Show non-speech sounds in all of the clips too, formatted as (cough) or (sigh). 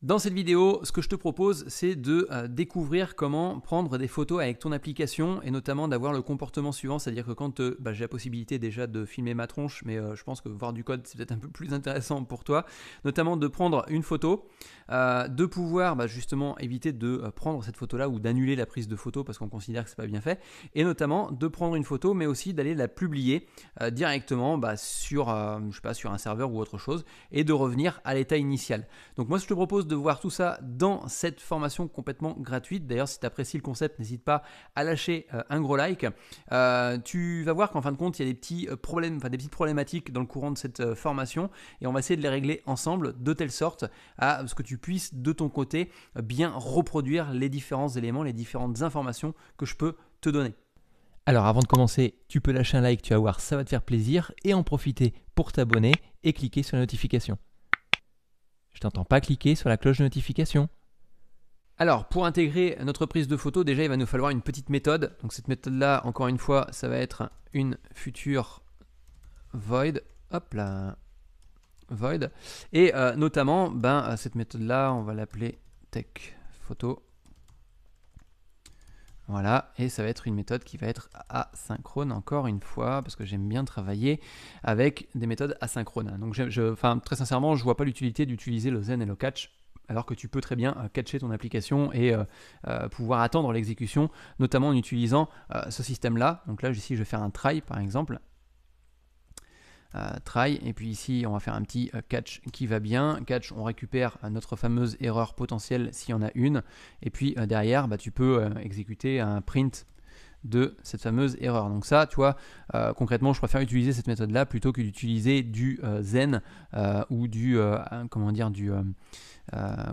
Dans cette vidéo, ce que je te propose, c'est de euh, découvrir comment prendre des photos avec ton application et notamment d'avoir le comportement suivant, c'est-à-dire que quand euh, bah, j'ai la possibilité déjà de filmer ma tronche, mais euh, je pense que voir du code, c'est peut-être un peu plus intéressant pour toi, notamment de prendre une photo, de pouvoir bah, justement éviter de prendre cette photo-là ou d'annuler la prise de photo parce qu'on considère que c'est pas bien fait, et notamment de prendre une photo, mais aussi d'aller la publier directement bah, sur, je pas, sur un serveur ou autre chose, et de revenir à l'état initial. Donc moi, je te propose de voir tout ça dans cette formation complètement gratuite. D'ailleurs, si tu apprécies le concept, n'hésite pas à lâcher euh, un gros like. Euh, tu vas voir qu'en fin de compte, il y a des petits euh, problèmes, enfin des petites problématiques dans le courant de cette formation et on va essayer de les régler ensemble de telle sorte à ce que tu puisses de ton côté bien reproduire les différents éléments, les différentes informations que je peux te donner. Alors avant de commencer, tu peux lâcher un like, tu vas voir, ça va te faire plaisir et en profiter pour t'abonner et cliquer sur la notification. Je t'entends pas cliquer sur la cloche de notification. Alors, pour intégrer notre prise de photo, déjà, il va nous falloir une petite méthode. Donc, cette méthode-là, encore une fois, ça va être une future void. Hop là, void. Et euh, notamment, ben, euh, cette méthode-là, on va l'appeler tech photo. Voilà, et ça va être une méthode qui va être asynchrone encore une fois, parce que j'aime bien travailler avec des méthodes asynchrones. Donc je, très sincèrement, je ne vois pas l'utilité d'utiliser le zen et le catch alors que tu peux très bien euh, catcher ton application et euh, euh, pouvoir attendre l'exécution, notamment en utilisant ce système-là. Donc là, ici, je vais faire un try, par exemple, euh, try. Et puis ici, on va faire un petit euh, catch qui va bien. Catch, on récupère euh, notre fameuse erreur potentielle s'il y en a une. Et puis derrière, bah, tu peux exécuter un print de cette fameuse erreur. Donc ça, tu vois, concrètement, je préfère utiliser cette méthode-là plutôt que d'utiliser du zen ou du comment dire du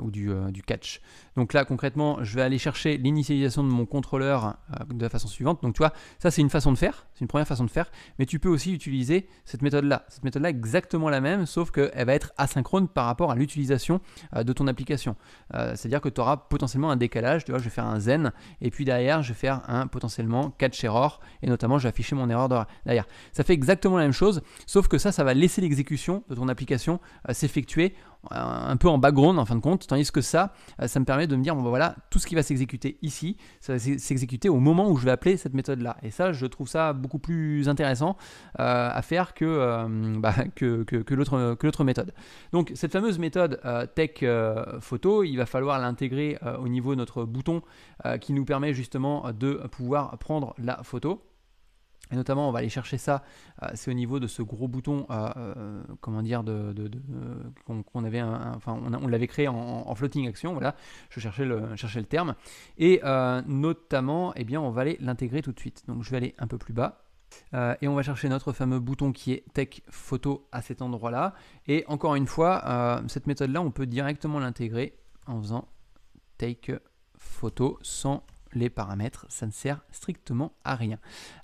ou du catch. Donc là, concrètement, je vais aller chercher l'initialisation de mon contrôleur euh, de la façon suivante. Donc tu vois, ça c'est une façon de faire, c'est une première façon de faire, mais tu peux aussi utiliser cette méthode-là. Cette méthode-là exactement la même, sauf qu'elle va être asynchrone par rapport à l'utilisation euh, de ton application. Euh, c'est-à-dire que tu auras potentiellement un décalage, tu vois, je vais faire un zen, et puis derrière, je vais faire un potentiellement catch error, et notamment, je vais afficher mon erreur derrière. Ça fait exactement la même chose, sauf que ça, ça va laisser l'exécution de ton application s'effectuer un peu en background en fin de compte, tandis que ça, ça me permet de me dire, ben voilà, tout ce qui va s'exécuter ici, ça va s'exécuter au moment où je vais appeler cette méthode-là. Et ça, je trouve ça beaucoup plus intéressant euh, à faire que, euh, bah, que, que l'autre méthode. Donc, cette fameuse méthode euh, tech photo, il va falloir l'intégrer au niveau de notre bouton qui nous permet justement de pouvoir prendre la photo. Et notamment, on va aller chercher ça, euh, c'est au niveau de ce gros bouton, euh, euh, comment dire, de, qu'on avait, un, enfin, on, l'avait créé en, floating action, voilà, je cherchais le, cherchais le terme. Et notamment, et eh bien, on va aller l'intégrer tout de suite. Donc, je vais aller un peu plus bas. et on va chercher notre fameux bouton qui est take Photo à cet endroit-là. Et encore une fois, cette méthode-là, on peut directement l'intégrer en faisant Take Photo sans les paramètres, ça ne sert strictement à rien.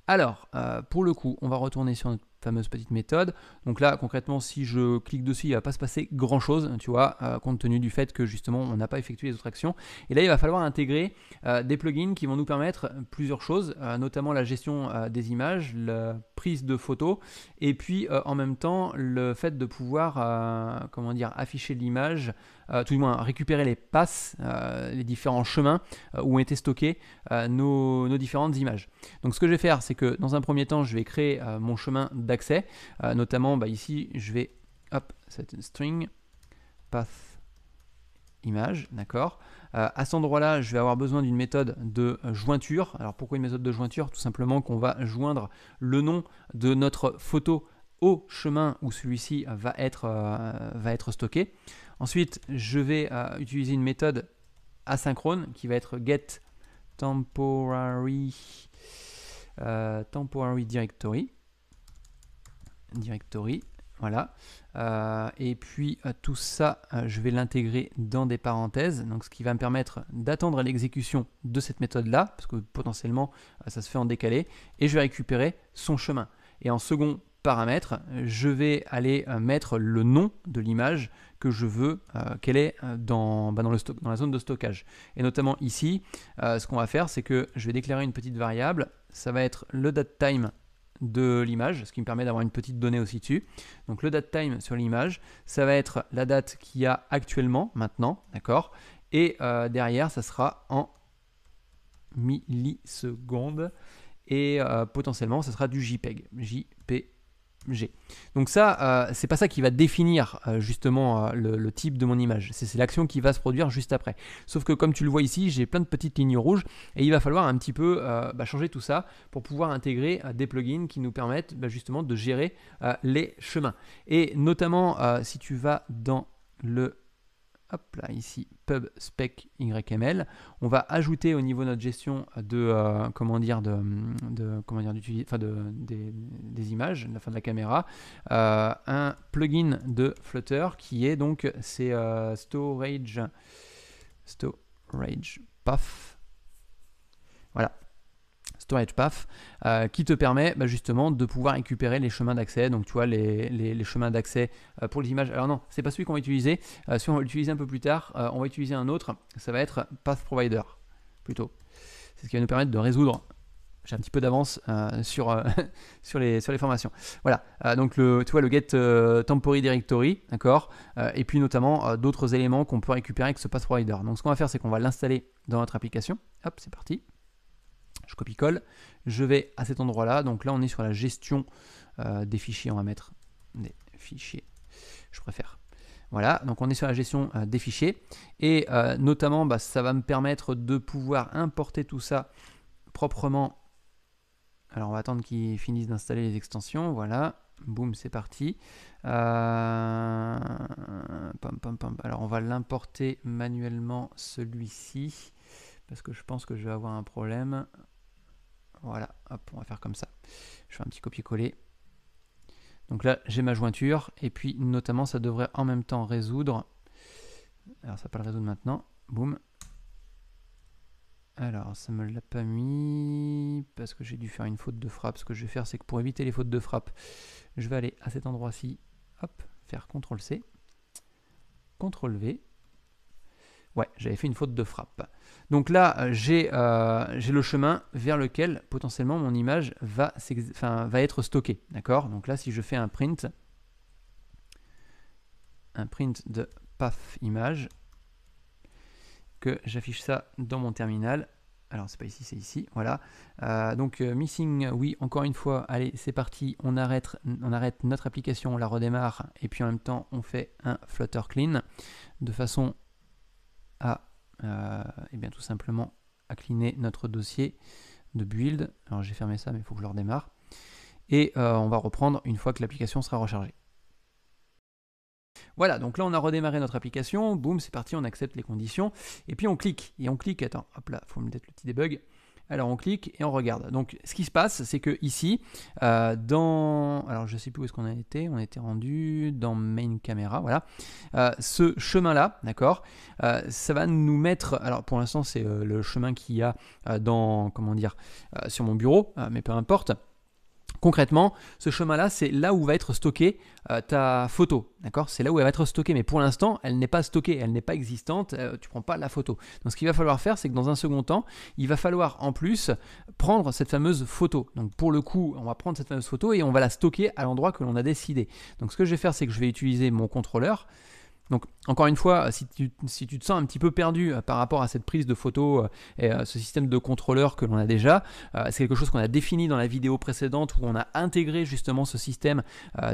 Alors, euh, pour le coup, on va retourner sur notre fameuse petite méthode. Donc là, concrètement, si je clique dessus, il va pas se passer grand-chose, tu vois, euh, compte tenu du fait que justement, on n'a pas effectué les autres actions. Et là, il va falloir intégrer euh, des plugins qui vont nous permettre plusieurs choses, notamment la gestion des images, la prise de photos, et puis en même temps, le fait de pouvoir, comment dire, afficher l'image euh, tout du moins récupérer les passes, euh, les différents chemins euh, où ont été stockés nos, différentes images. Donc ce que je vais faire, c'est que dans un premier temps, je vais créer mon chemin d'accès, notamment bah, ici, je vais, hop, c'est une string, path image, d'accord à cet endroit-là, je vais avoir besoin d'une méthode de jointure. Alors pourquoi une méthode de jointure Tout simplement qu'on va joindre le nom de notre photo au chemin où celui-ci va, va être stocké. Ensuite, je vais euh, utiliser une méthode asynchrone qui va être get euh, directory. Directory, voilà. Euh, et puis tout ça, je vais l'intégrer dans des parenthèses, donc ce qui va me permettre d'attendre l'exécution de cette méthode-là, parce que potentiellement ça se fait en décalé, et je vais récupérer son chemin. Et en second paramètre, je vais aller mettre le nom de l'image que je veux euh, qu'elle est euh, dans, bah, dans, le stock, dans la zone de stockage. Et notamment ici, euh, ce qu'on va faire, c'est que je vais déclarer une petite variable. Ça va être le date time de l'image, ce qui me permet d'avoir une petite donnée aussi dessus. Donc le date time sur l'image, ça va être la date qu'il y a actuellement, maintenant, d'accord Et derrière, ça sera en millisecondes et potentiellement, ça sera du JPEG. JPEG. Donc ça, euh, c'est pas ça qui va définir euh, justement euh, le, type de mon image. C'est l'action qui va se produire juste après. Sauf que comme tu le vois ici, j'ai plein de petites lignes rouges et il va falloir un petit peu bah, changer tout ça pour pouvoir intégrer des plugins qui nous permettent bah, justement de gérer les chemins. Et notamment, si tu vas dans le hop là ici, pub spec YML. On va ajouter au niveau de notre gestion de, euh, comment dire, de, comment dire, enfin de, des, images, de la fin de la caméra, euh, un plugin de Flutter qui est donc c'est euh, storage, storage paf Voilà, storage path euh, qui te permet bah, justement de pouvoir récupérer les chemins d'accès. Donc tu vois les, chemins d'accès euh, pour les images. Alors non, c'est pas celui qu'on va utiliser. Euh, si on va l'utiliser un peu plus tard, on va utiliser un autre. Ça va être path provider plutôt. C'est ce qui va nous permettre de résoudre. J'ai un petit peu d'avance sur, (laughs) sur, les, sur les formations. Voilà, donc le, tu vois le get temporary directory, d'accord Et puis notamment d'autres éléments qu'on peut récupérer avec ce path provider. Donc ce qu'on va faire, c'est qu'on va l'installer dans notre application. Hop, c'est parti je copie-colle, je vais à cet endroit-là. Donc là, on est sur la gestion euh, des fichiers. On va mettre des fichiers, je préfère. Voilà, donc on est sur la gestion euh, des fichiers. Et euh, notamment, bah, ça va me permettre de pouvoir importer tout ça proprement. Alors on va attendre qu'ils finissent d'installer les extensions. Voilà, boum, c'est parti. Alors on va l'importer manuellement celui-ci. Parce que je pense que je vais avoir un problème. Voilà, hop, on va faire comme ça. Je fais un petit copier-coller. Donc là, j'ai ma jointure, et puis notamment, ça devrait en même temps résoudre. Alors, ça va pas le résoudre maintenant. Boum. Alors, ça me l'a pas mis parce que j'ai dû faire une faute de frappe. Ce que je vais faire, c'est que pour éviter les fautes de frappe, je vais aller à cet endroit-ci, hop, faire CTRL-C, CTRL-V. Ouais, j'avais fait une faute de frappe. Donc là, euh, euh, j'ai le chemin vers lequel potentiellement mon image va, va être stockée. D'accord Donc là, si je fais un print, un print de paf image, que j'affiche ça dans mon terminal. Alors c'est pas ici, c'est ici, voilà. Euh, donc missing, oui, encore une fois, allez, c'est parti, on arrête, on arrête notre application, on la redémarre, et puis en même temps on fait un flutter clean, de façon à euh, et bien tout simplement incliner notre dossier de build. Alors j'ai fermé ça, mais il faut que je le redémarre. Et euh, on va reprendre une fois que l'application sera rechargée. Voilà, donc là on a redémarré notre application, boum, c'est parti, on accepte les conditions, et puis on clique, et on clique, attends, hop là, il faut me mettre le petit debug, alors on clique et on regarde. Donc ce qui se passe, c'est que ici, euh, dans... Alors je sais plus où est-ce qu'on a été, on était rendu dans Main caméra, voilà. Euh, ce chemin-là, d'accord, euh, ça va nous mettre... Alors pour l'instant c'est le chemin qu'il y a dans, comment dire, sur mon bureau, mais peu importe. Concrètement, ce chemin-là, c'est là où va être stockée euh, ta photo, d'accord C'est là où elle va être stockée, mais pour l'instant, elle n'est pas stockée, elle n'est pas existante, tu euh, tu prends pas la photo. Donc ce qu'il va falloir faire, c'est que dans un second temps, il va falloir en plus prendre cette fameuse photo. Donc pour le coup, on va prendre cette fameuse photo et on va la stocker à l'endroit que l'on a décidé. Donc ce que je vais faire, c'est que je vais utiliser mon contrôleur, donc encore une fois, si tu, te sens un petit peu perdu euh, par rapport à cette prise de photo euh, et euh, ce système de contrôleur que l'on a déjà, c'est quelque chose qu'on a défini dans la vidéo précédente où on a intégré justement ce système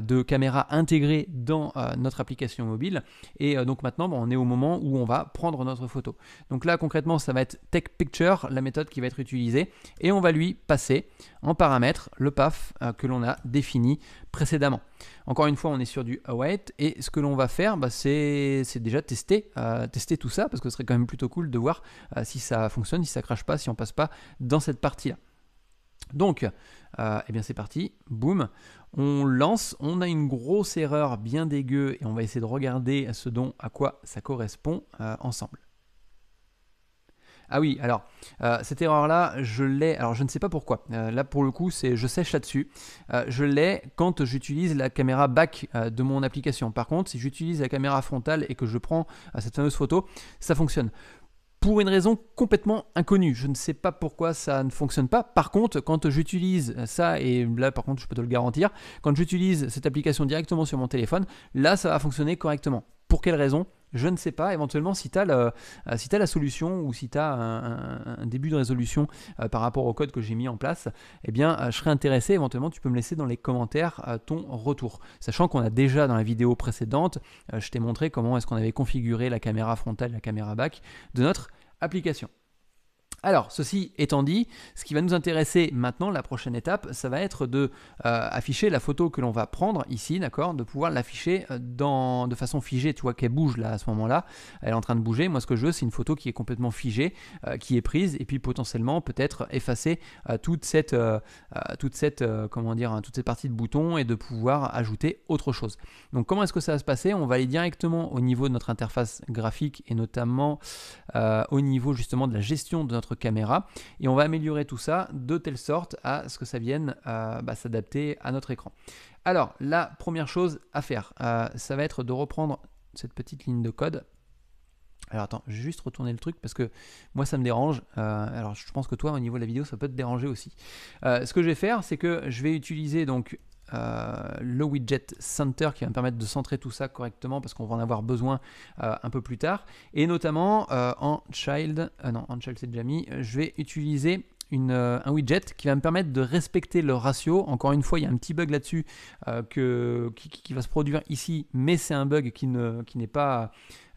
de caméra intégrée dans notre application mobile. Et donc maintenant, on est au moment où on va prendre notre photo. Donc là, concrètement, ça va être Take Picture, la méthode qui va être utilisée, et on va lui passer en paramètre le PAF que l'on a défini précédemment. Encore une fois, on est sur du await et ce que l'on va faire, bah, c'est déjà tester, euh, tester tout ça parce que ce serait quand même plutôt cool de voir euh, si ça fonctionne, si ça crache pas, si on passe pas dans cette partie-là. Donc, euh, eh bien c'est parti, boum, on lance, on a une grosse erreur bien dégueu et on va essayer de regarder ce dont à quoi ça correspond ensemble. Ah oui, alors euh, cette erreur-là, je l'ai. Alors je ne sais pas pourquoi. Euh, là pour le coup, c'est je sèche là-dessus. Euh, je l'ai quand j'utilise la caméra back de mon application. Par contre, si j'utilise la caméra frontale et que je prends cette fameuse photo, ça fonctionne pour une raison complètement inconnue. Je ne sais pas pourquoi ça ne fonctionne pas. Par contre, quand j'utilise ça, et là par contre je peux te le garantir, quand j'utilise cette application directement sur mon téléphone, là ça va fonctionner correctement. Pour quelle raison je ne sais pas, éventuellement si tu as, euh, la solution ou si tu as un, début de résolution euh, par rapport au code que j'ai mis en place, eh bien euh, je serais intéressé, éventuellement tu peux me laisser dans les commentaires ton retour. Sachant qu'on a déjà dans la vidéo précédente, je t'ai montré comment est-ce qu'on avait configuré la caméra frontale, la caméra back de notre application. Alors, ceci étant dit, ce qui va nous intéresser maintenant, la prochaine étape, ça va être de euh, afficher la photo que l'on va prendre ici, d'accord De pouvoir l'afficher euh, dans de façon figée, tu vois qu'elle bouge là à ce moment-là, elle est en train de bouger. Moi, ce que je veux, c'est une photo qui est complètement figée, euh, qui est prise, et puis potentiellement peut-être effacer toute cette, toute cette comment dire, hein, toute cette partie de bouton et de pouvoir ajouter autre chose. Donc, comment est-ce que ça va se passer On va aller directement au niveau de notre interface graphique et notamment au niveau justement de la gestion de notre caméra. Et on va améliorer tout ça de telle sorte à ce que ça vienne euh, bah, s'adapter à notre écran. Alors, la première chose à faire, euh, ça va être de reprendre cette petite ligne de code. Alors attends, je vais juste retourner le truc parce que moi ça me dérange. Euh, alors je pense que toi au niveau de la vidéo ça peut te déranger aussi. ce que je vais faire c'est que je vais utiliser donc euh, le widget center qui va me permettre de centrer tout ça correctement parce qu'on va en avoir besoin euh, un peu plus tard. Et notamment euh, en child, non, en child c'est déjà mis, je vais utiliser une, un widget qui va me permettre de respecter le ratio. Encore une fois, il y a un petit bug là-dessus qui, va se produire ici, mais c'est un bug qui n'est ne, qui pas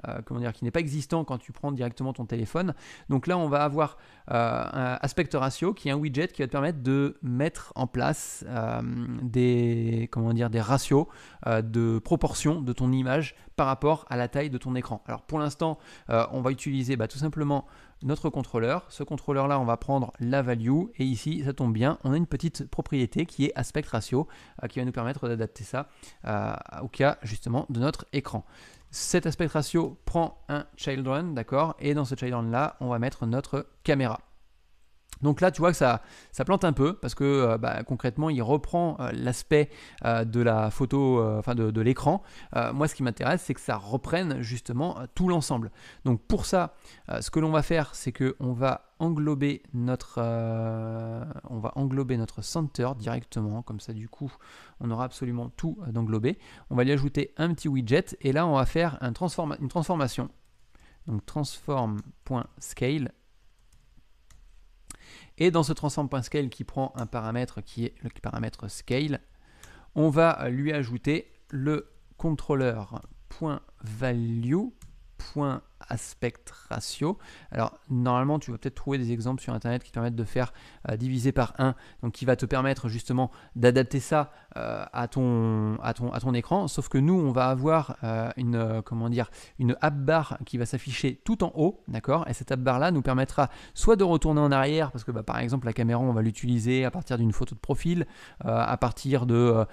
euh, dire, qui n'est pas existant quand tu prends directement ton téléphone. Donc là, on va avoir euh, un aspect ratio qui est un widget qui va te permettre de mettre en place euh, des, comment dire, des ratios de proportion de ton image par rapport à la taille de ton écran. Alors pour l'instant, on va utiliser bah, tout simplement notre contrôleur. Ce contrôleur là, on va prendre la value et ici, ça tombe bien, on a une petite propriété qui est aspect ratio qui va nous permettre d'adapter ça au cas justement de notre écran. Cet aspect ratio prend un child d'accord Et dans ce child là, on va mettre notre caméra. Donc là, tu vois que ça, ça plante un peu parce que euh, bah, concrètement, il reprend euh, l'aspect euh, de la photo, enfin de, l'écran. moi, ce qui m'intéresse, c'est que ça reprenne justement tout l'ensemble. Donc pour ça, ce que l'on va faire, c'est que on va englober notre, on va englober notre center directement. Comme ça, du coup, on aura absolument tout d'englobé. On va lui ajouter un petit widget et là, on va faire une transformation. Donc transform.scale et dans ce transform.scale qui prend un paramètre qui est le paramètre scale, on va lui ajouter le contrôleur aspect ratio. Alors normalement tu vas peut-être trouver des exemples sur internet qui permettent de faire euh, diviser par 1, donc qui va te permettre justement d'adapter ça euh, à, ton, à, ton, à ton écran, sauf que nous on va avoir euh, une comment dire une app bar qui va s'afficher tout en haut, d'accord Et cette app bar là nous permettra soit de retourner en arrière, parce que bah, par exemple la caméra on va l'utiliser à partir d'une photo de profil, à partir bah,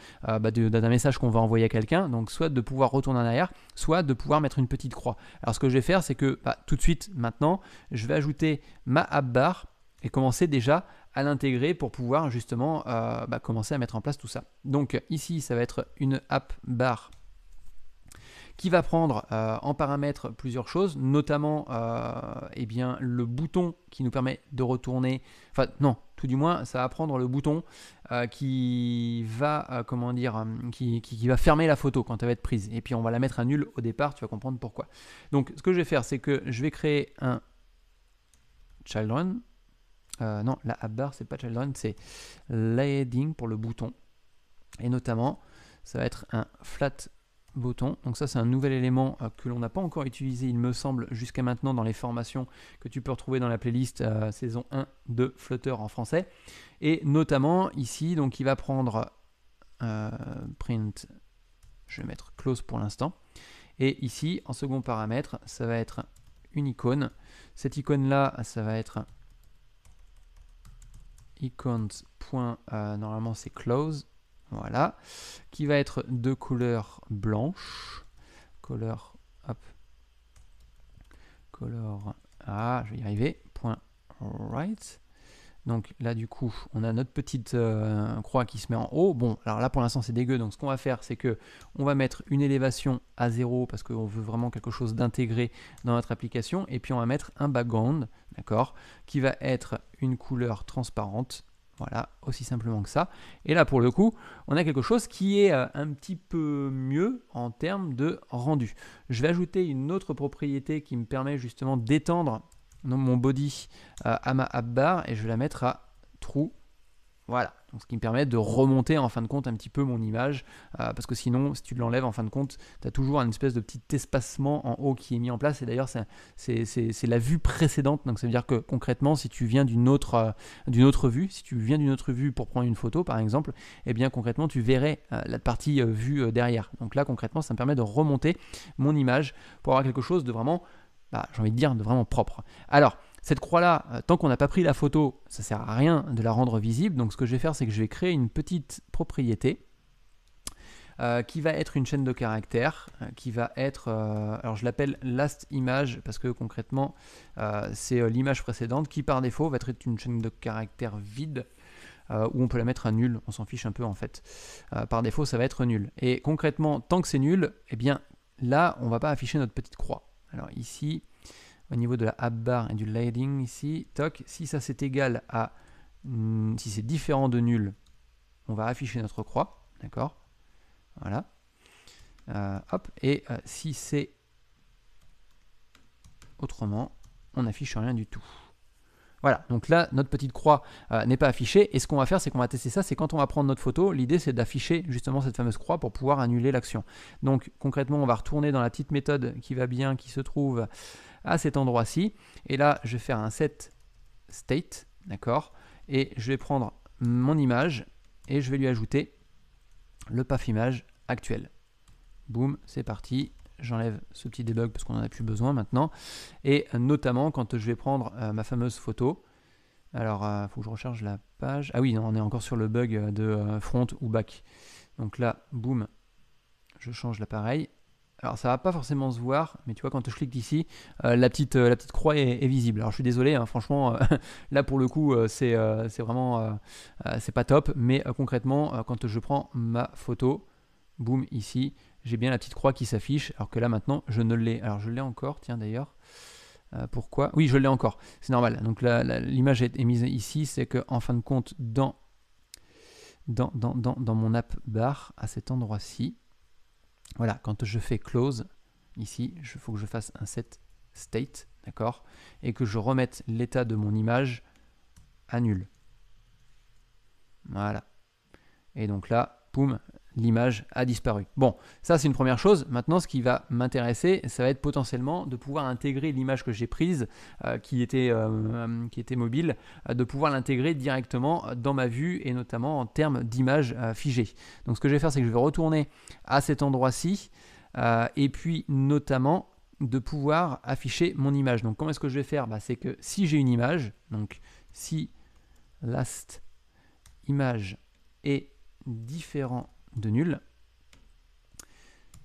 de d'un message qu'on va envoyer à quelqu'un, donc soit de pouvoir retourner en arrière, soit de pouvoir mettre une petite croix. Alors ce que je vais faire c'est que bah, tout de suite, maintenant, je vais ajouter ma app bar et commencer déjà à l'intégrer pour pouvoir justement euh, bah, commencer à mettre en place tout ça. Donc ici, ça va être une app bar qui va prendre euh, en paramètre plusieurs choses, notamment euh, eh bien, le bouton qui nous permet de retourner, enfin non, tout du moins, ça va prendre le bouton euh, qui va, comment dire, qui, va fermer la photo quand elle va être prise. Et puis on va la mettre à nul au départ, tu vas comprendre pourquoi. Donc ce que je vais faire, c'est que je vais créer un child Euh, non, la app bar, c'est pas run, c'est lighting pour le bouton. Et notamment, ça va être un flat bouton Donc ça c'est un nouvel élément euh, que l'on n'a pas encore utilisé il me semble jusqu'à maintenant dans les formations que tu peux retrouver dans la playlist euh, saison 1 de Flutter en français. Et notamment ici donc il va prendre euh, print, je vais mettre close pour l'instant. Et ici en second paramètre ça va être une icône. Cette icône là ça va être icons. normalement c'est close voilà. Qui va être de couleur blanche. Couleur, hop. Color, ah, je vais y arriver. Point right. Donc là, du coup, on a notre petite euh, croix qui se met en haut. Bon, alors là, pour l'instant, c'est dégueu. Donc ce qu'on va faire, c'est que on va mettre une élévation à zéro parce qu'on veut vraiment quelque chose d'intégré dans notre application. Et puis, on va mettre un background, d'accord, qui va être une couleur transparente voilà, aussi simplement que ça. Et là, pour le coup, on a quelque chose qui est euh, un petit peu mieux en termes de rendu. Je vais ajouter une autre propriété qui me permet justement d'étendre mon body euh, à ma app bar et je vais la mettre à true voilà, donc ce qui me permet de remonter en fin de compte un petit peu mon image, euh, parce que sinon, si tu l'enlèves en fin de compte, tu as toujours une espèce de petit espacement en haut qui est mis en place, et d'ailleurs c'est la vue précédente, donc ça veut dire que concrètement, si tu viens d'une autre, euh, d'une autre vue, si tu viens d'une autre vue pour prendre une photo par exemple, eh bien concrètement tu verrais euh, la partie vue derrière. Donc là concrètement, ça me permet de remonter mon image pour avoir quelque chose de vraiment, bah, j'ai envie de dire, de vraiment propre. Alors, cette croix-là, euh, tant qu'on n'a pas pris la photo, ça sert à rien de la rendre visible. Donc ce que je vais faire, c'est que je vais créer une petite propriété euh, qui va être une chaîne de caractères, euh, qui va être, alors je l'appelle last image parce que concrètement c'est l'image précédente qui par défaut va être une chaîne de caractères vide où on peut la mettre à nul, on s'en fiche un peu en fait. par défaut ça va être nul. Et concrètement tant que c'est nul, eh bien là on va pas afficher notre petite croix. Alors ici au niveau de la app bar et du lighting ici, toc, si ça c'est égal à, hmm, si c'est différent de nul, on va afficher notre croix, d'accord Voilà. Euh, hop, et euh, si c'est autrement, on n'affiche rien du tout. Voilà, donc là, notre petite croix euh, n'est pas affichée. Et ce qu'on va faire, c'est qu'on va tester ça. C'est quand on va prendre notre photo, l'idée, c'est d'afficher justement cette fameuse croix pour pouvoir annuler l'action. Donc concrètement, on va retourner dans la petite méthode qui va bien, qui se trouve à cet endroit-ci. Et là, je vais faire un set state, d'accord Et je vais prendre mon image et je vais lui ajouter le path image actuel. Boum, c'est parti. J'enlève ce petit debug parce qu'on n'en a plus besoin maintenant. Et notamment quand je vais prendre euh, ma fameuse photo. Alors, il euh, faut que je recharge la page. Ah oui, on est encore sur le bug de euh, front ou back. Donc là, boum, je change l'appareil alors ça va pas forcément se voir, mais tu vois quand je clique d'ici, euh, la, petite, euh, la petite croix est, visible. Alors je suis désolé, hein, franchement, euh, (laughs) là pour le coup c'est vraiment c'est pas top, mais concrètement quand je prends ma photo, boum ici, j'ai bien la petite croix qui s'affiche, alors que là maintenant je ne l'ai. Alors je l'ai encore, tiens d'ailleurs. pourquoi Oui, je l'ai encore. C'est normal. Donc l'image est mise ici, c'est qu'en fin de compte dans, dans mon app bar à cet endroit-ci. Voilà, quand je fais close, ici, il faut que je fasse un set state, d'accord Et que je remette l'état de mon image à nul. Voilà. Et donc là, poum, l'image a disparu. Bon, ça c'est une première chose. Maintenant, ce qui va m'intéresser, ça va être potentiellement de pouvoir intégrer l'image que j'ai prise, euh, qui, était, euh, euh, qui était mobile, de pouvoir l'intégrer directement dans ma vue et notamment en termes d'image figée. Donc ce que je vais faire, c'est que je vais retourner à cet endroit-ci et puis notamment de pouvoir afficher mon image. Donc comment est-ce que je vais faire bah, C'est que si j'ai une image, donc si last image est différent de nul.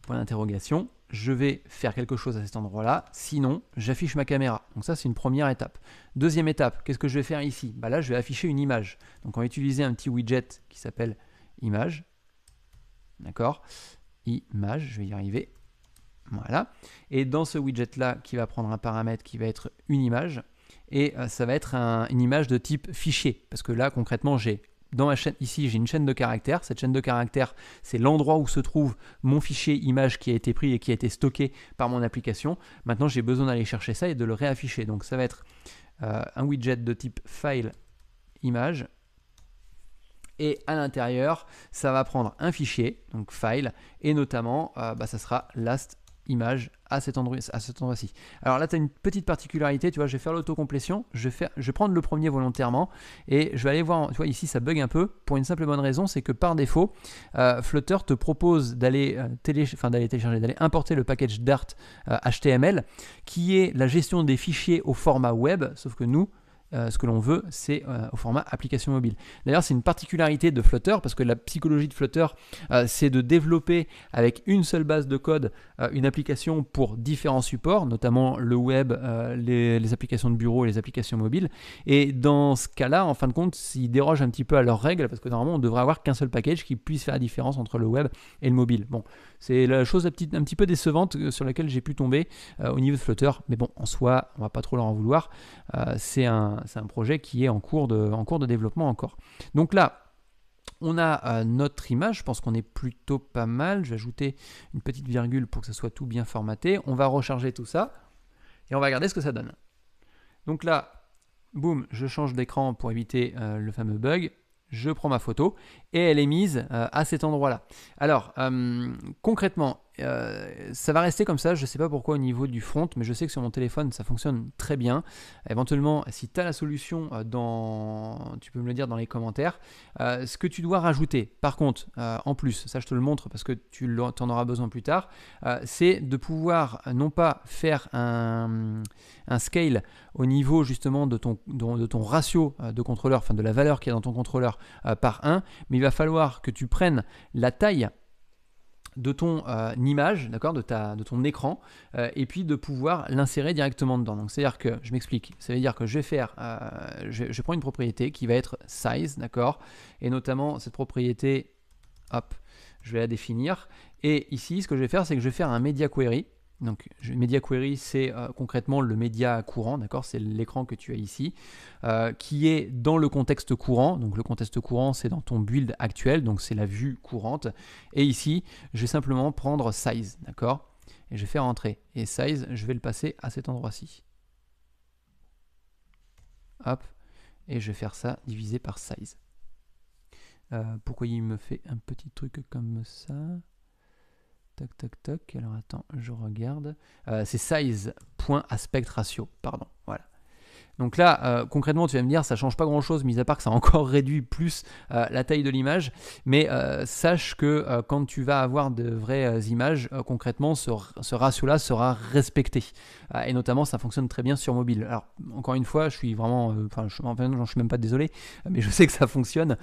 Point d'interrogation. Je vais faire quelque chose à cet endroit-là. Sinon, j'affiche ma caméra. Donc ça, c'est une première étape. Deuxième étape, qu'est-ce que je vais faire ici bah Là, je vais afficher une image. Donc on va utiliser un petit widget qui s'appelle image. D'accord Image, je vais y arriver. Voilà. Et dans ce widget-là, qui va prendre un paramètre qui va être une image, et euh, ça va être une image de type fichier parce que là concrètement j'ai dans ma chaîne, ici, j'ai une chaîne de caractères. Cette chaîne de caractères, c'est l'endroit où se trouve mon fichier image qui a été pris et qui a été stocké par mon application. Maintenant, j'ai besoin d'aller chercher ça et de le réafficher. Donc, ça va être euh, un widget de type file image. Et à l'intérieur, ça va prendre un fichier, donc file, et notamment, euh, bah, ça sera last image à cet endroit-ci. Alors là, tu as une petite particularité, tu vois, je vais faire l'autocomplétion, je, vais prendre le premier volontairement, et je vais aller voir, tu vois, ici ça bug un peu, pour une simple bonne raison, c'est que par défaut, euh, Flutter te propose euh, d'aller télécharger, d'aller importer le package Dart HTML, euh, qui est la gestion des fichiers au format web, sauf que nous, euh, ce que l'on veut, c'est euh, au format application mobile. D'ailleurs, c'est une particularité de Flutter, parce que la psychologie de Flutter, euh, c'est de développer avec une seule base de code une application pour différents supports, notamment le web, les, applications de bureau et les applications mobiles. Et dans ce cas-là, en fin de compte, ils dérogent un petit peu à leurs règles, parce que normalement, on devrait avoir qu'un seul package qui puisse faire la différence entre le web et le mobile. Bon, c'est la chose un petit, peu décevante euh, sur laquelle j'ai pu tomber euh, au niveau de Flutter. Mais bon, en soi, on ne va pas trop leur en vouloir. Euh, c'est un, projet qui est en cours, de, développement encore. Donc là, on a notre image, je pense qu'on est plutôt pas mal. Je vais ajouter une petite virgule pour que ça soit tout bien formaté. On va recharger tout ça et on va regarder ce que ça donne. Donc là, boum, je change d'écran pour éviter le fameux bug. Je prends ma photo et elle est mise euh, à cet endroit-là. Alors, euh, concrètement, euh, ça va rester comme ça, je sais pas pourquoi au niveau du front, mais je sais que sur mon téléphone ça fonctionne très bien. Éventuellement, si tu as la solution, dans, tu peux me le dire dans les commentaires. ce que tu dois rajouter, par contre, en plus, ça je te le montre parce que tu en auras besoin plus tard, c'est de pouvoir non pas faire un, scale au niveau justement de ton, de, ton ratio de contrôleur, enfin de la valeur qui y a dans ton contrôleur par 1, mais il va falloir que tu prennes la taille de ton euh, image, d'accord, de, ta, de ton écran, euh, et puis de pouvoir l'insérer directement dedans. Donc c'est-à-dire que, je m'explique, ça veut dire que je vais faire, euh, je, je, prends une propriété qui va être size, d'accord, et notamment cette propriété, hop, je vais la définir, et ici ce que je vais faire c'est que je vais faire un media query, donc, Media Query, c'est euh, concrètement le média courant, d'accord C'est l'écran que tu as ici, euh, qui est dans le contexte courant. Donc, le contexte courant, c'est dans ton build actuel, donc c'est la vue courante. Et ici, je vais simplement prendre size, d'accord Et je vais faire entrer. Et size, je vais le passer à cet endroit-ci. Hop. Et je vais faire ça divisé par size. Euh, pourquoi il me fait un petit truc comme ça Toc, toc, toc. Alors attends, je regarde. Euh, size c'est aspect ratio, pardon. Voilà. Donc là, euh, concrètement, tu vas me dire, ça change pas grand chose, mis à part que ça encore (laughs) réduit plus euh, la taille de l'image. Mais euh, sache que quand tu vas avoir de vraies images, concrètement, ce, ratio-là sera respecté. et notamment, ça fonctionne très bien sur mobile. Alors, encore une fois, je suis vraiment. Enfin, je, suis même pas désolé, mais je sais que ça fonctionne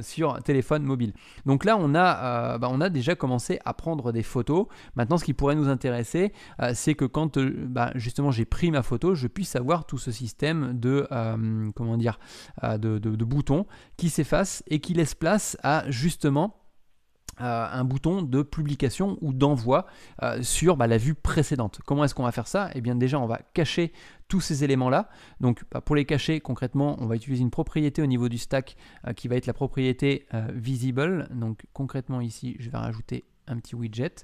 sur téléphone mobile. Donc là, on a, bah, on a déjà commencé à prendre des photos. Maintenant, ce qui pourrait nous intéresser, c'est que quand bah, justement j'ai pris ma photo, je puisse avoir tout ceci système de, euh, comment dire, euh, de, boutons qui s'efface et qui laisse place à justement euh, un bouton de publication ou d'envoi sur bah, la vue précédente. Comment est-ce qu'on va faire ça Eh bien déjà on va cacher tous ces éléments-là. Donc bah, pour les cacher concrètement on va utiliser une propriété au niveau du stack qui va être la propriété visible. Donc concrètement ici je vais rajouter un petit widget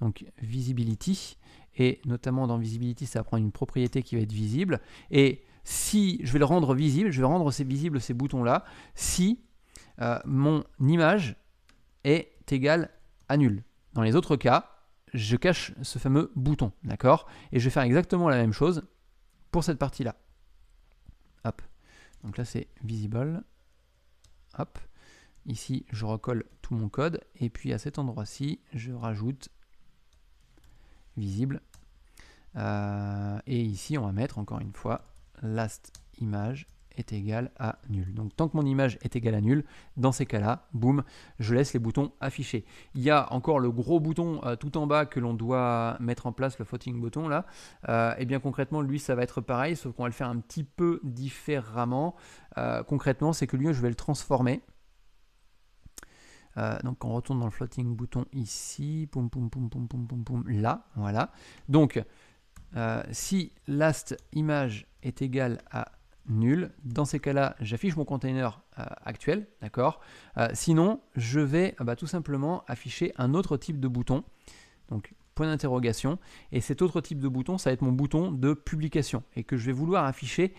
donc visibility, et notamment dans visibility, ça prend une propriété qui va être visible, et si je vais le rendre visible, je vais rendre visible ces boutons-là, si euh, mon image est égale à nul. Dans les autres cas, je cache ce fameux bouton, d'accord Et je vais faire exactement la même chose pour cette partie-là. Hop. Donc là, c'est visible. Hop. Ici, je recolle tout mon code. Et puis à cet endroit-ci, je rajoute visible. Euh, et ici, on va mettre encore une fois last image est égal à nul. Donc tant que mon image est égale à nul, dans ces cas-là, boum, je laisse les boutons affichés. Il y a encore le gros bouton euh, tout en bas que l'on doit mettre en place, le floating bouton là. Euh, et bien concrètement, lui, ça va être pareil, sauf qu'on va le faire un petit peu différemment. concrètement, c'est que lui, je vais le transformer. Euh, donc on retourne dans le floating bouton ici, là, voilà. Donc euh, si last image est égal à nul, dans ces cas-là, j'affiche mon container euh, actuel, d'accord Sinon, je vais bah, tout simplement afficher un autre type de bouton. Donc point d'interrogation. Et cet autre type de bouton, ça va être mon bouton de publication et que je vais vouloir afficher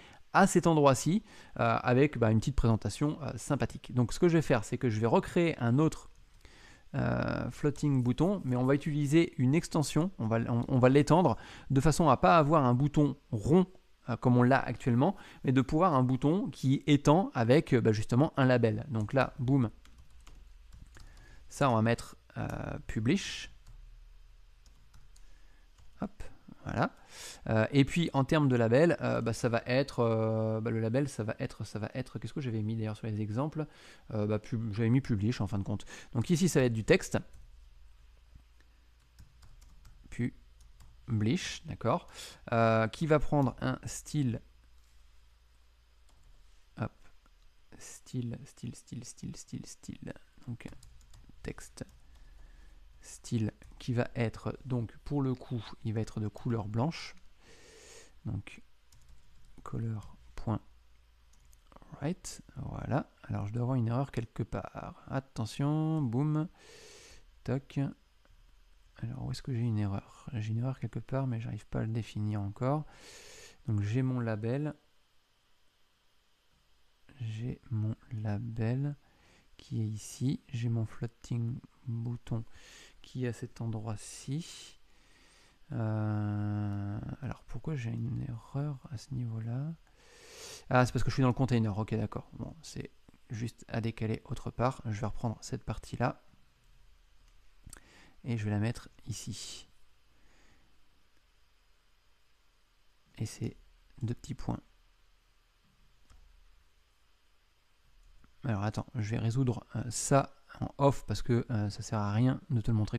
cet endroit-ci euh, avec bah, une petite présentation euh, sympathique. Donc ce que je vais faire, c'est que je vais recréer un autre euh, floating bouton, mais on va utiliser une extension, on va, on, va l'étendre de façon à pas avoir un bouton rond comme on l'a actuellement, mais de pouvoir un bouton qui étend avec bah, justement un label. Donc là, boum, ça on va mettre publish. Hop, voilà. Euh, et puis en termes de label, euh, bah, ça va être euh, bah, le label, ça va être, ça va être. Qu'est-ce que j'avais mis d'ailleurs sur les exemples bah, J'avais mis publish en fin de compte. Donc ici, ça va être du texte. Publish, d'accord. qui va prendre un style. Hop. Style, style, style, style, style, style. Donc texte style qui va être, donc pour le coup, il va être de couleur blanche. Donc, right voilà. Alors, je dois avoir une erreur quelque part. Attention, boum, toc. Alors, où est-ce que j'ai une erreur J'ai une erreur quelque part, mais j'arrive pas à le définir encore. Donc, j'ai mon label. J'ai mon label qui est ici. J'ai mon floating bouton qui à cet endroit-ci. Euh, alors pourquoi j'ai une erreur à ce niveau-là Ah, c'est parce que je suis dans le container, ok d'accord. Bon, c'est juste à décaler autre part. Je vais reprendre cette partie-là. Et je vais la mettre ici. Et c'est deux petits points. Alors attends, je vais résoudre euh, ça en off parce que euh, ça sert à rien de te le montrer.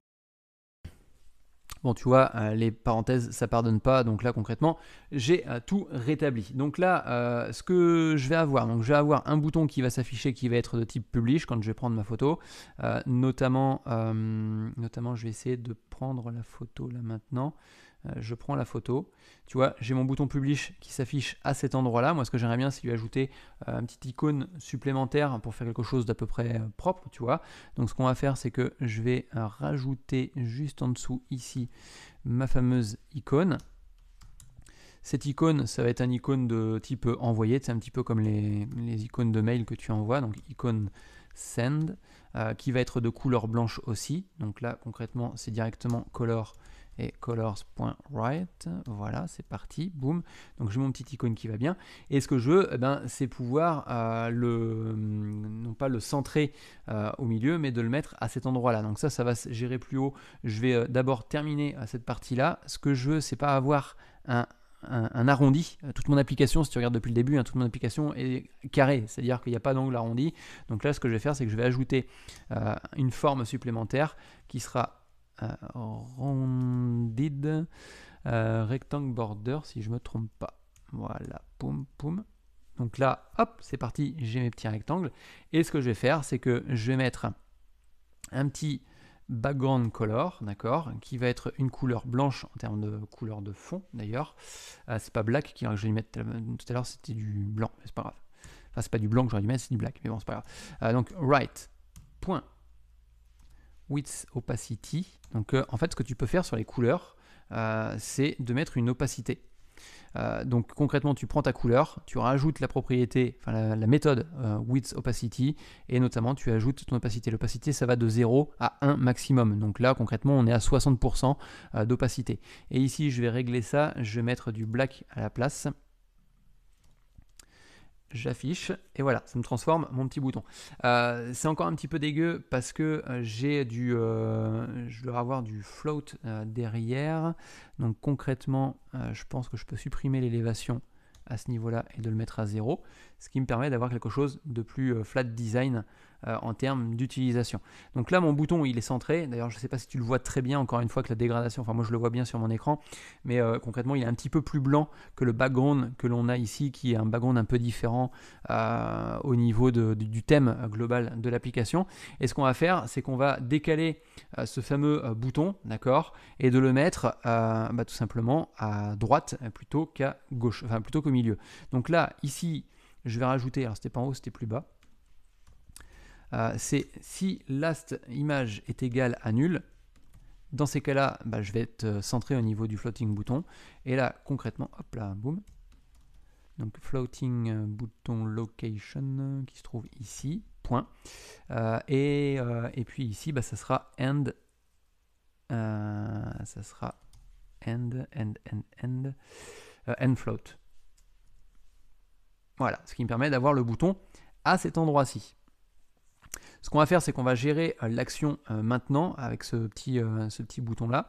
Bon, tu vois, euh, les parenthèses, ça pardonne pas. Donc là, concrètement, j'ai euh, tout rétabli. Donc là, ce que je vais avoir, donc je vais avoir un bouton qui va s'afficher, qui va être de type publish quand je vais prendre ma photo. notamment, notamment, je vais essayer de prendre la photo là maintenant. Euh, je prends la photo. Tu vois, j'ai mon bouton publish qui s'affiche à cet endroit-là. Moi, ce que j'aimerais bien, c'est lui ajouter euh, une petite icône supplémentaire pour faire quelque chose d'à peu près euh, propre, tu vois. Donc, ce qu'on va faire, c'est que je vais rajouter juste en dessous ici ma fameuse icône. Cette icône, ça va être un icône de type envoyé. C'est un petit peu comme les, les, icônes de mail que tu envoies. Donc, icône send, qui va être de couleur blanche aussi. Donc là, concrètement, c'est directement color et colors.right. Voilà, c'est parti, boum. Donc j'ai mon petit icône qui va bien. Et ce que je veux, eh ben, c'est pouvoir euh, le, mm, non pas le centrer euh, au milieu, mais de le mettre à cet endroit-là. Donc ça, ça va se gérer plus haut. Je vais euh, d'abord terminer à cette partie-là. Ce que je veux, c'est pas avoir un, arrondi. Toute mon application, si tu regardes depuis le début, hein, toute mon application est carré c'est-à-dire qu'il n'y a pas d'angle arrondi. Donc là, ce que je vais faire, c'est que je vais ajouter une forme supplémentaire qui sera euh, rounded euh, rectangle border si je me trompe pas. Voilà, poum poum. Donc là, hop, c'est parti, j'ai mes petits rectangles. Et ce que je vais faire, c'est que je vais mettre un petit background color, d'accord, qui va être une couleur blanche en termes de couleur de fond d'ailleurs. Euh, c'est pas black qui je vais mettre tout à l'heure, c'était du blanc, mais c'est pas grave. Enfin, c'est pas du blanc que j'aurais dû mettre, c'est du black, mais bon, c'est pas grave. donc, right, point width opacity. Donc euh, en fait, ce que tu peux faire sur les couleurs, euh, c'est de mettre une opacité. Euh, donc concrètement, tu prends ta couleur, tu rajoutes la propriété, enfin la, méthode width opacity, et notamment tu ajoutes ton opacité. L'opacité, ça va de 0 à 1 maximum. Donc là, concrètement, on est à 60% d'opacité. Et ici, je vais régler ça, je vais mettre du black à la place j'affiche et voilà, ça me transforme mon petit bouton. Euh, c'est encore un petit peu dégueu parce que euh, j'ai du, euh, je dois avoir du float derrière. Donc concrètement, je pense que je peux supprimer l'élévation à ce niveau-là et de le mettre à zéro ce qui me permet d'avoir quelque chose de plus euh, flat design euh, en termes d'utilisation. Donc là, mon bouton, il est centré. D'ailleurs, je ne sais pas si tu le vois très bien, encore une fois, que la dégradation, enfin moi je le vois bien sur mon écran, mais euh, concrètement, il est un petit peu plus blanc que le background que l'on a ici, qui est un background un peu différent au niveau du, thème global de l'application. Et ce qu'on va faire, c'est qu'on va décaler ce fameux bouton, d'accord, et de le mettre bah, tout simplement à droite plutôt qu'à gauche, enfin plutôt qu'au milieu. Donc là, ici, je vais rajouter, alors c'était pas en haut, c'était plus bas, euh, c'est si last image est égal à nul, dans ces cas-là, bah, je vais être centré au niveau du floating bouton. Et là, concrètement, hop là, boum. Donc floating euh, bouton location euh, qui se trouve ici, point. et, puis ici, bah, ça sera end. ça sera end, end, end, end, end float. Voilà, ce qui me permet d'avoir le bouton à cet endroit-ci. Ce qu'on va faire, c'est qu'on va gérer euh, l'action euh, maintenant avec ce petit, euh, ce petit bouton-là.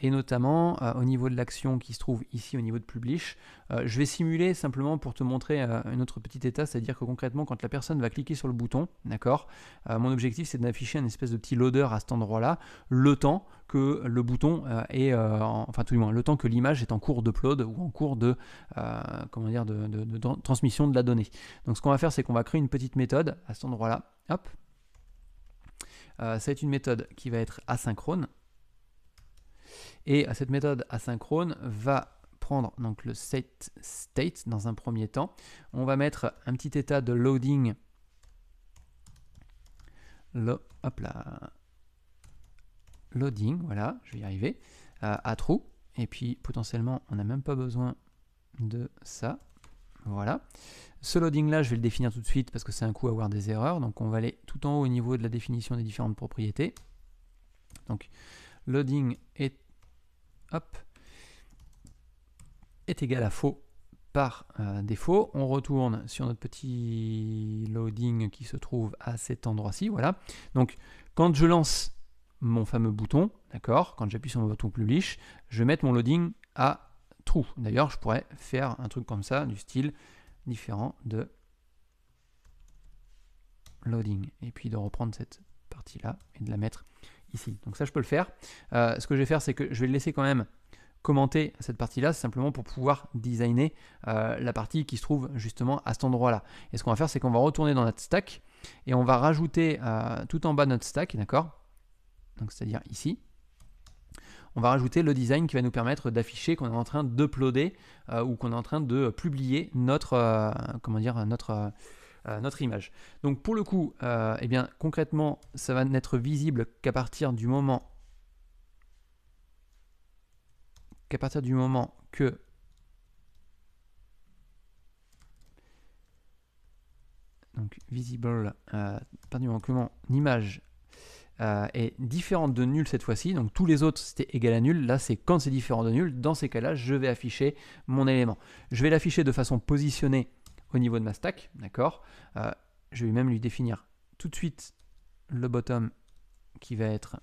et notamment au niveau de l'action qui se trouve ici au niveau de Publish. je vais simuler simplement pour te montrer un autre petit état, c'est-à-dire que concrètement quand la personne va cliquer sur le bouton, d'accord, mon objectif c'est d'afficher un espèce de petit loader à cet endroit-là, le temps que le bouton est, enfin tout du moins, le temps que l'image est en cours d'upload ou en cours de, comment dire, de transmission de la donnée. Donc ce qu'on va faire c'est qu'on va créer une petite méthode à cet endroit-là, hop, euh, c'est une méthode qui va être asynchrone. Et euh, cette méthode asynchrone va prendre donc le set state dans un premier temps. On va mettre un petit état de loading. hop là. Loading, voilà, je vais y arriver. Euh, à true. Et puis potentiellement, on n'a même pas besoin de ça. Voilà. Ce loading-là, je vais le définir tout de suite parce que c'est un coup à avoir des erreurs. Donc on va aller tout en haut au niveau de la définition des différentes propriétés. Donc loading est, est égal à faux par euh, défaut. On retourne sur notre petit loading qui se trouve à cet endroit-ci. Voilà. Donc quand je lance mon fameux bouton, d'accord, quand j'appuie sur mon bouton publish, je vais mettre mon loading à D'ailleurs, je pourrais faire un truc comme ça, du style différent de loading, et puis de reprendre cette partie-là et de la mettre ici. Donc ça, je peux le faire. Euh, ce que je vais faire, c'est que je vais laisser quand même commenter cette partie-là, simplement pour pouvoir designer euh, la partie qui se trouve justement à cet endroit-là. Et ce qu'on va faire, c'est qu'on va retourner dans notre stack et on va rajouter euh, tout en bas notre stack, d'accord Donc c'est-à-dire ici, on va rajouter le design qui va nous permettre d'afficher qu'on est en train d'uploader euh, ou qu'on est en train de publier notre, euh, comment dire, notre, euh, notre image. Donc pour le coup, eh bien, concrètement, ça va n'être visible qu'à partir du moment qu'à partir du moment que donc visible à partir du moment que image est euh, différente de nul cette fois-ci. Donc tous les autres c'était égal à nul. Là c'est quand c'est différent de nul. Dans ces cas-là, je vais afficher mon élément. Je vais l'afficher de façon positionnée au niveau de ma stack. D'accord euh, Je vais même lui définir tout de suite le bottom qui va être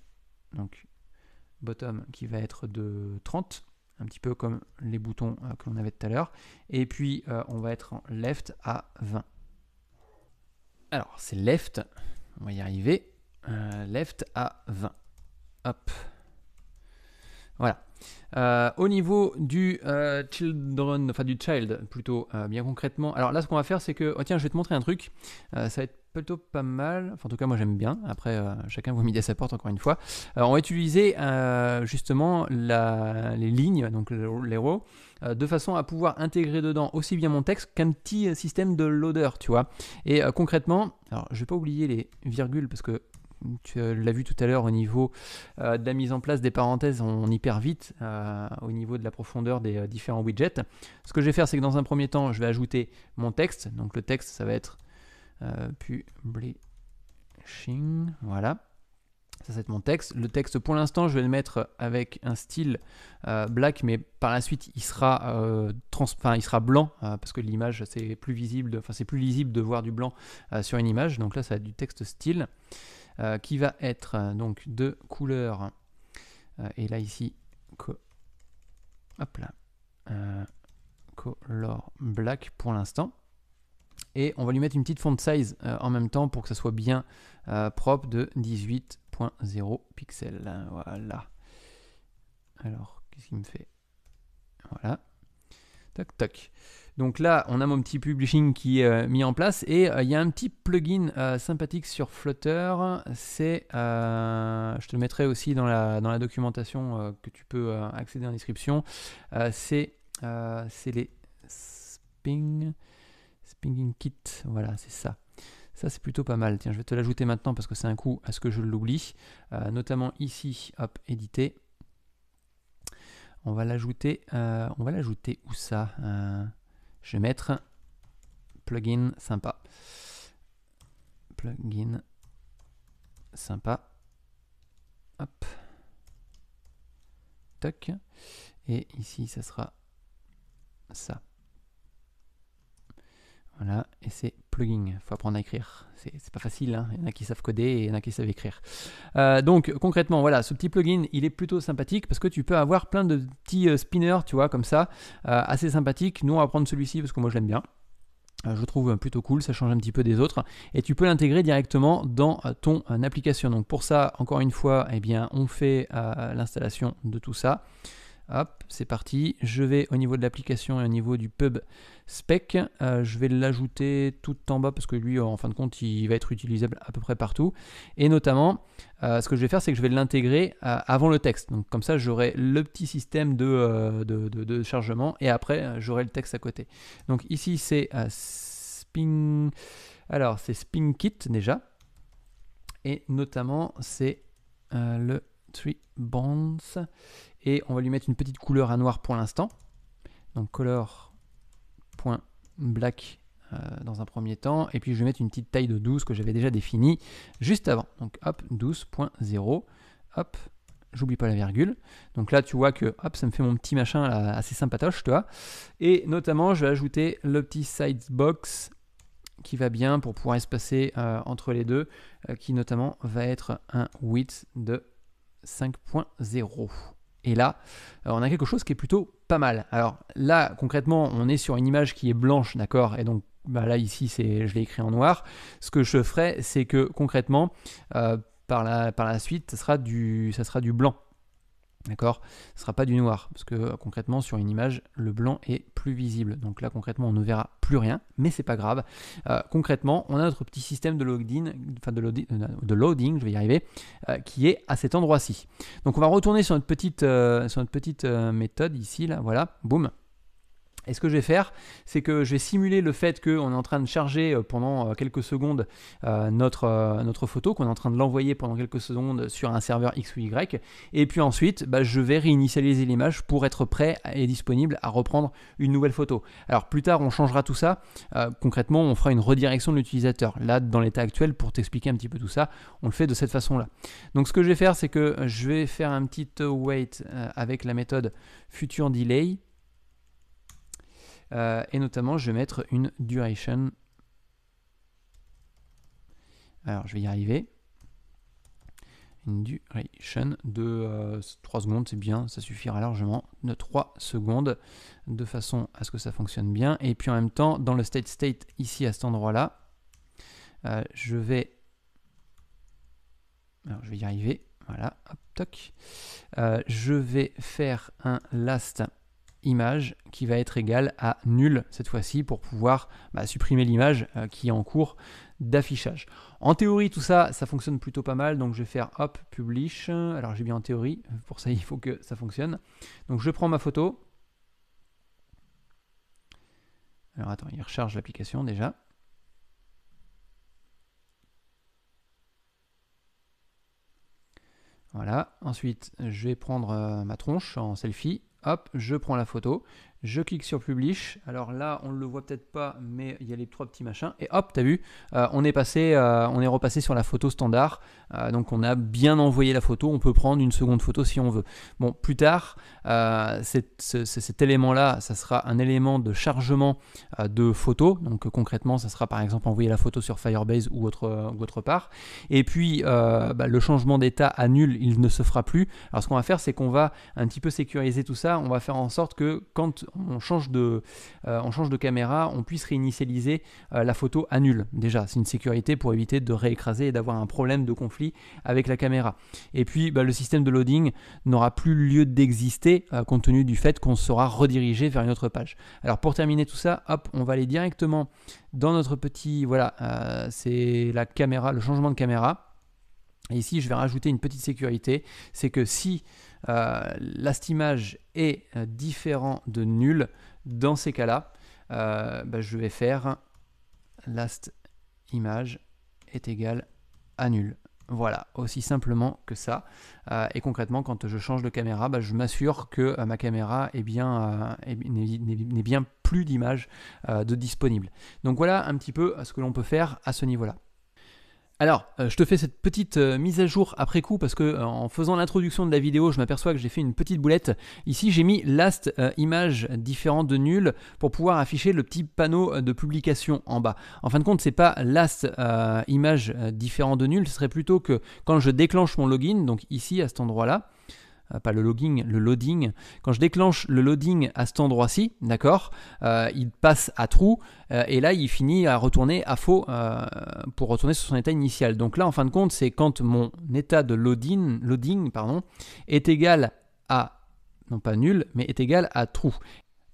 donc bottom qui va être de 30 un petit peu comme les boutons euh, que l'on avait tout à l'heure et puis on va être en left à 20 alors c'est left on va y arriver euh, left à 20. Hop. Voilà. Euh, au niveau du euh, children, enfin du child plutôt, bien concrètement. Alors là, ce qu'on va faire, c'est que, oh, tiens, je vais te montrer un truc. ça va être plutôt pas mal. Enfin, en tout cas, moi j'aime bien. Après, chacun vous à sa porte encore une fois. Alors, on va utiliser justement les lignes, donc les rows, de façon à pouvoir intégrer dedans aussi bien mon texte qu'un petit système de loader, tu vois. Et concrètement, alors je vais pas oublier les virgules parce que tu euh, l'as vu tout à l'heure au niveau euh, de la mise en place des parenthèses, on hyper vite euh, au niveau de la profondeur des différents widgets. Ce que je vais faire, c'est que dans un premier temps, je vais ajouter mon texte. Donc le texte, ça va être publishing. Voilà. Ça, c'est mon texte. Le texte, pour l'instant, je vais le mettre avec un style black, mais par la suite, il sera, il sera blanc, parce que l'image, c'est plus visible, enfin, c'est plus lisible de voir du blanc sur une image. Donc là, ça va être du texte style. Euh, qui va être euh, donc de couleur. Euh, et là ici, color black pour l'instant. Et on va lui mettre une petite font size en même temps pour que ça soit bien propre de 18.0 pixels. Voilà. Alors, qu'est-ce qu'il me fait Voilà. Toc, toc. Donc là, on a mon petit publishing qui est euh, mis en place et euh, il y a un petit plugin euh, sympathique sur Flutter. C'est, je te le mettrai aussi dans la, dans la documentation que tu peux accéder en description. c'est les Kit. Voilà, c'est ça. Ça, c'est plutôt pas mal. Tiens, je vais te l'ajouter maintenant parce que c'est un coup à ce que je l'oublie. notamment ici, hop, éditer. On va l'ajouter. on va l'ajouter où ça je vais mettre plugin sympa. Plugin sympa. Hop. Toc. Et ici, ça sera ça. Voilà, et c'est Plugin, Il faut apprendre à écrire. C'est pas facile. Hein. Il y en a qui savent coder et il y en a qui savent écrire. Euh, donc, concrètement, voilà, ce petit plugin, il est plutôt sympathique parce que tu peux avoir plein de petits euh, spinners, tu vois, comme ça, euh, assez sympathiques. Nous, on va prendre celui-ci parce que moi, je l'aime bien. Je trouve plutôt cool, ça change un petit peu des autres et tu peux l'intégrer directement dans ton application. Donc pour ça, encore une fois, eh bien, on fait l'installation de tout ça. Hop, c'est parti. Je vais au niveau de l'application et au niveau du pub spec. Euh, je vais l'ajouter tout en bas parce que lui, en fin de compte, il va être utilisable à peu près partout. Et notamment, euh, ce que je vais faire, c'est que je vais l'intégrer euh, avant le texte. Donc comme ça, j'aurai le petit système de, de, chargement et après, j'aurai le texte à côté. Donc ici, c'est Spin... Alors, c'est Spin Kit déjà. Et notamment, c'est le Tree Bonds et on va lui mettre une petite couleur à noir pour l'instant. Donc color.black euh, dans un premier temps, et puis je vais mettre une petite taille de 12 que j'avais déjà définie juste avant. Donc hop, 12.0, hop, j'oublie pas la virgule. Donc là, tu vois que hop, ça me fait mon petit machin assez sympatoche, tu vois. Et notamment, je vais ajouter le petit box qui va bien pour pouvoir espacer euh, entre les deux, euh, qui notamment va être un width de 5.0. Et là, euh, on a quelque chose qui est plutôt pas mal. Alors là, concrètement, on est sur une image qui est blanche, d'accord Et donc bah là, ici, je l'ai écrit en noir. Ce que je ferai, c'est que concrètement, euh, par, la, par la suite, ça sera du, ça sera du blanc. D'accord Ce ne sera pas du noir, parce que concrètement sur une image, le blanc est plus visible. Donc là concrètement on ne verra plus rien, mais c'est pas grave. Euh, concrètement, on a notre petit système de loading, enfin de, euh, de loading je vais y arriver, euh, qui est à cet endroit-ci. Donc on va retourner sur notre petite, sur notre petite méthode ici, là, voilà, boum. Et ce que je vais faire, c'est que je vais simuler le fait qu'on est en train de charger euh, pendant euh, quelques secondes euh, notre, photo, qu'on est en train de l'envoyer pendant quelques secondes sur un serveur X ou Y. Et puis ensuite, bah, je vais réinitialiser l'image pour être prêt et disponible à reprendre une nouvelle photo. Alors plus tard, on changera tout ça. concrètement, on fera une redirection de l'utilisateur. Là, dans l'état actuel, pour t'expliquer un petit peu tout ça, on le fait de cette façon-là. Donc ce que je vais faire, c'est que je vais faire un petit wait avec la méthode future delay euh, et notamment, je vais mettre une duration. Alors, je vais y arriver. Une duration de 3 euh, secondes, c'est bien, ça suffira largement. De 3 secondes, de façon à ce que ça fonctionne bien. Et puis en même temps, dans le state state, ici à cet endroit-là, euh, je vais... Alors, je vais y arriver. Voilà, hop, toc. je vais faire un last image qui va être égale à nul cette fois-ci pour pouvoir bah, supprimer l'image euh, qui est en cours d'affichage. En théorie, tout ça, ça fonctionne plutôt pas mal. Donc je vais faire hop, publish. Alors j'ai bien en théorie, pour ça (laughs) il faut que ça fonctionne. Donc je prends ma photo. Alors attends, il recharge l'application déjà. Voilà, ensuite je vais prendre euh, ma tronche en selfie hop, je prends la photo, je clique sur Publish. Alors là, on ne le voit peut-être pas, mais il y a les trois petits machins. Et hop, tu as vu, euh, on, est passé, euh, on est repassé sur la photo standard. Euh, donc on a bien envoyé la photo. On peut prendre une seconde photo si on veut. Bon, plus tard, cet, élément-là, ça sera un élément de chargement de photos. Donc concrètement, ça sera par exemple envoyer la photo sur Firebase ou autre, part. Et puis, bah, le changement d'état annule. il ne se fera plus. Alors ce qu'on va faire, c'est qu'on va un petit peu sécuriser tout ça. On va faire en sorte que quand on change de, euh, change de caméra, on puisse réinitialiser euh, la photo à nulle. Déjà, c'est une sécurité pour éviter de réécraser et d'avoir un problème de conflit avec la caméra. Et puis, bah, le système de loading n'aura plus lieu d'exister euh, compte tenu du fait qu'on sera redirigé vers une autre page. Alors pour terminer tout ça, hop, on va aller directement dans notre petit, voilà, c'est la caméra, le changement de caméra. Et ici, je vais rajouter une petite sécurité, c'est que si euh, last image est euh, différent de nul, dans ces cas-là, euh, bah, je vais faire last image est égal à nul. Voilà, aussi simplement que ça. et concrètement, quand je change de caméra, bah, je m'assure que ma caméra est bien, n'est bien plus d'images de disponibles. Donc voilà un petit peu ce que l'on peut faire à ce niveau-là. Alors, euh, je te fais cette petite euh, mise à jour après coup parce que euh, en faisant l'introduction de la vidéo, je m'aperçois que j'ai fait une petite boulette. Ici, j'ai mis last image différent de nul pour pouvoir afficher le petit panneau de publication en bas. En fin de compte, c'est pas last image différent de nul, ce serait plutôt que quand je déclenche mon login, donc ici à cet endroit-là, euh, pas le logging, le loading. Quand je déclenche le loading à cet endroit-ci, d'accord, euh, il passe à true euh, et là il finit à retourner à faux pour retourner sur son état initial. Donc là en fin de compte, c'est quand mon état de loading, loading pardon, est égal à non pas nul, mais est égal à true.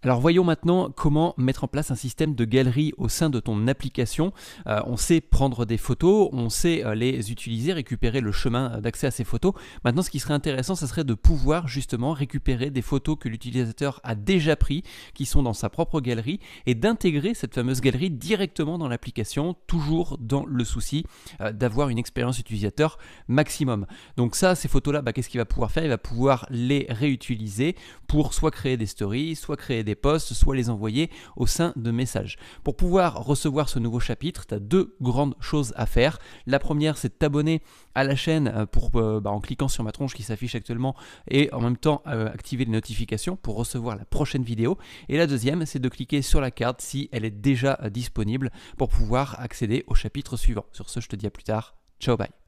Alors voyons maintenant comment mettre en place un système de galerie au sein de ton application. Euh, on sait prendre des photos, on sait euh, les utiliser, récupérer le chemin d'accès à ces photos. Maintenant ce qui serait intéressant, ce serait de pouvoir justement récupérer des photos que l'utilisateur a déjà prises, qui sont dans sa propre galerie, et d'intégrer cette fameuse galerie directement dans l'application, toujours dans le souci euh, d'avoir une expérience utilisateur maximum. Donc ça, ces photos-là, bah, qu'est-ce qu'il va pouvoir faire Il va pouvoir les réutiliser pour soit créer des stories, soit créer des Postes, posts, soit les envoyer au sein de messages. Pour pouvoir recevoir ce nouveau chapitre, tu as deux grandes choses à faire. La première, c'est de t'abonner à la chaîne euh, pour, euh, bah, en cliquant sur ma tronche qui s'affiche actuellement et en même temps euh, activer les notifications pour recevoir la prochaine vidéo. Et la deuxième, c'est de cliquer sur la carte si elle est déjà disponible pour pouvoir accéder au chapitre suivant. Sur ce, je te dis à plus tard. Ciao, bye.